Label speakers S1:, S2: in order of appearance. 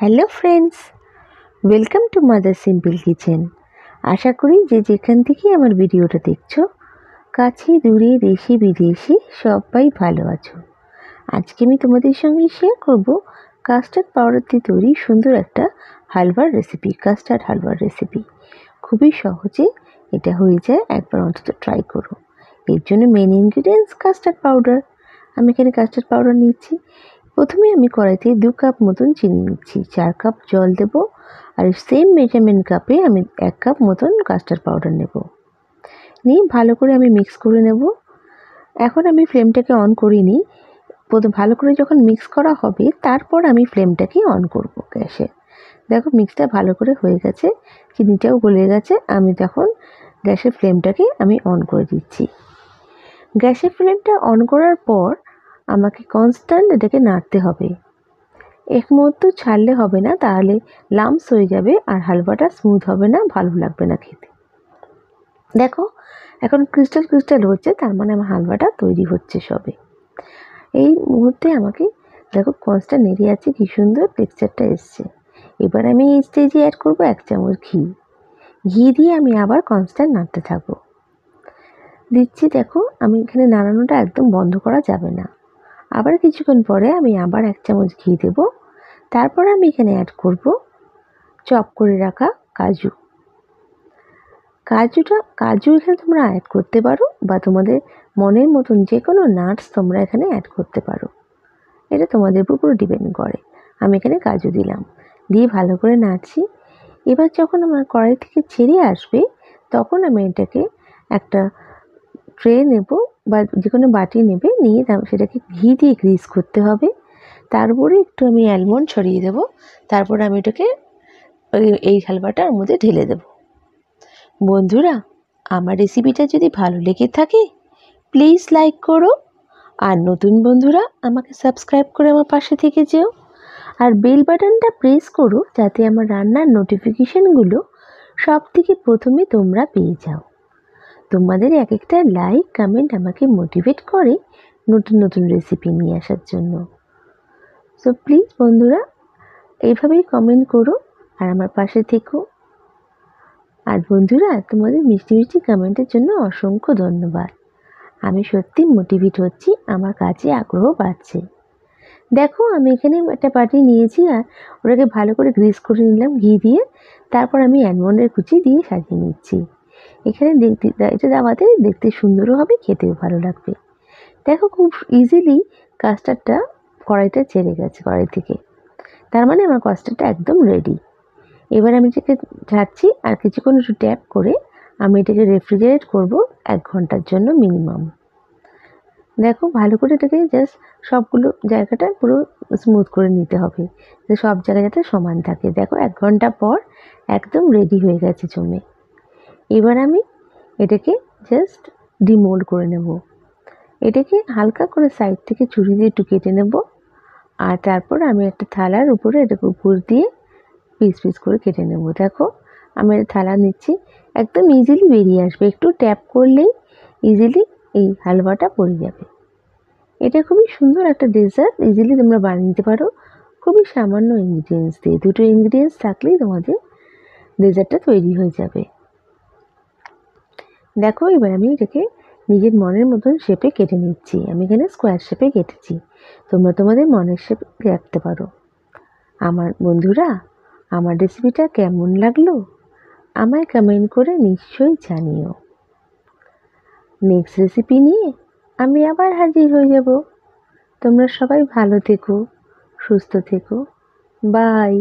S1: hello friends welcome to Mother Simple Kitchen আশা করি যে যেখান থেকে আমার ভিডিওটা দেখছো কাছে দূরে দেশে বিদেশে সবাই ভালো আছো আজকে আমি তোমাদের সঙ্গে শেয়ার করব কাস্টার্ড পাউডার দিয়ে তৈরি সুন্দর একটা হালুয়ার রেসিপি কাস্টার্ড হালুয়ার রেসিপি খুবই সহজে এটা হয়ে যায় একবার অন্তত ট্রাই করো এর জন্য মেন ইনগ্রিডিয়েন্টস কাস্টার্ড পাউডার আমি এখানে কাস্টার্ড পাউডার নিচ্ছি প্রথমে আমি কড়াইতে দু কাপ মতন চিনি নিচ্ছি চার কাপ জল দেব আর সেম মেজারমেন্ট কাপে আমি এক কাপ মতন কাস্টার্ড পাউডার নেব নিয়ে ভালো করে আমি মিক্স করে নেব এখন আমি ফ্লেমটাকে অন করিনি প্রথম ভালো করে যখন মিক্স করা হবে তারপর আমি ফ্লেমটাকে অন করব গ্যাসে দেখো মিক্সটা ভালো করে হয়ে গেছে চিনিটাও গলে গেছে আমি তখন গ্যাসের ফ্লেমটাকে আমি অন করে দিচ্ছি গ্যাসের ফ্লেমটা অন করার পর আমাকে কনস্ট্যান্ট এটাকে নাড়তে হবে এক মুহূর্ত ছাড়লে হবে না তাহলে লামস হয়ে যাবে আর হালুয়াটা স্মুথ হবে না ভালো লাগবে না খেতে দেখো এখন ক্রিস্টাল ক্রিস্টাল হচ্ছে তার মানে আমার হালুয়াটা তৈরি হচ্ছে সবে এই মুহূর্তে আমাকে দেখো কনস্টা নেড়ে আছে কী সুন্দর টেক্সচারটা এসছে এবার আমি এই স্টেজে অ্যাড করব এক চামচ ঘি ঘি দিয়ে আমি আবার কনস্ট্যান্ট নাড়তে থাকবো দিচ্ছি দেখো আমি এখানে নাড়ানোটা একদম বন্ধ করা যাবে না আবার কিছুক্ষণ পরে আমি আবার এক চামচ ঘি দেব তারপর আমি এখানে অ্যাড করব চপ করে রাখা কাজু কাজুটা কাজু এখানে তোমরা অ্যাড করতে পারো বা তোমাদের মনের মতন যে কোনো নাটস তোমরা এখানে অ্যাড করতে পারো এটা তোমাদের উপর ডিপেন্ড করে আমি এখানে কাজু দিলাম দিয়ে ভালো করে নাড়ছি এবার যখন আমার কড়াই থেকে ছেড়ে আসবে তখন আমি এটাকে একটা ট্রে নেব বা যে কোনো বাটি নেবে নিয়ে সেটাকে ঘি দিয়ে গ্রিস করতে হবে তারপরে একটু আমি অ্যালমন্ড ছড়িয়ে দেবো তারপর আমি ওটাকে এই হালুয়াটার মধ্যে ঢেলে দেব বন্ধুরা আমার রেসিপিটা যদি ভালো লেগে থাকে প্লিজ লাইক করো আর নতুন বন্ধুরা আমাকে সাবস্ক্রাইব করে আমার পাশে থেকে যেও আর বেল বাটনটা প্রেস করো যাতে আমার রান্নার নোটিফিকেশানগুলো সব থেকে প্রথমে তোমরা পেয়ে যাও তোমাদের এক একটা লাইক কমেন্ট আমাকে মোটিভেট করে নতুন নতুন রেসিপি নিয়ে আসার জন্য সো প্লিজ বন্ধুরা এইভাবেই কমেন্ট করো আর আমার পাশে থেকো আর বন্ধুরা তোমাদের মিষ্টি মিষ্টি কমেন্টের জন্য অসংখ্য ধন্যবাদ আমি সত্যি মোটিভেট হচ্ছি আমার কাছে আগ্রহ বাড়ছে দেখো আমি এখানে একটা পাটি নিয়েছি আর ওটাকে ভালো করে গ্রিস করে নিলাম ঘি দিয়ে তারপর আমি অ্যালমন্ডের কুচি দিয়ে সাজিয়ে নিচ্ছি এখানে দেখতে এটা আমাদের দেখতে সুন্দরও হবে খেতেও ভালো লাগবে দেখো খুব ইজিলি কাস্টার্ডটা কড়াইটা ছেড়ে গেছে কড়াই থেকে তার মানে আমার কাস্টার্ডটা একদম রেডি এবার আমি এটাকে ঝাড়ছি আর কিছুক্ষণ একটু ট্যাপ করে আমি এটাকে রেফ্রিজারেট করব এক ঘন্টার জন্য মিনিমাম দেখো ভালো করে এটাকে জাস্ট সবগুলো জায়গাটা পুরো স্মুথ করে নিতে হবে সব জায়গা যাতে সমান থাকে দেখো এক ঘন্টা পর একদম রেডি হয়ে গেছে জমে এবার আমি এটাকে জাস্ট ডিমোল্ড করে নেব এটাকে হালকা করে সাইড থেকে ছুরি দিয়ে একটু কেটে নেব আর তারপর আমি একটা থালার উপরে এটাকে উপর দিয়ে পিস পিস করে কেটে নেব দেখো আমি একটা থালা নিচ্ছি একদম ইজিলি বেরিয়ে আসবে একটু ট্যাপ করলেই ইজিলি এই হালুয়াটা পড়ে যাবে এটা খুবই সুন্দর একটা ডেজার্ট ইজিলি তোমরা বানিয়ে নিতে পারো খুবই সামান্য ইনগ্রিডিয়েন্টস দিয়ে দুটো ইনগ্রিডিয়েন্টস থাকলেই তোমাদের ডেজার্টটা তৈরি হয়ে যাবে দেখো এবার আমি এটাকে নিজের মনের মতন শেপে কেটে নিচ্ছি আমি এখানে স্কোয়ার শেপে কেটেছি তোমরা তোমাদের মনের শেপে রাখতে পারো আমার বন্ধুরা আমার রেসিপিটা কেমন লাগলো আমায় কমেন্ট করে নিশ্চয়ই জানিও নেক্সট রেসিপি নিয়ে আমি আবার হাজির হয়ে যাব তোমরা সবাই ভালো থেকো সুস্থ থেকো বাই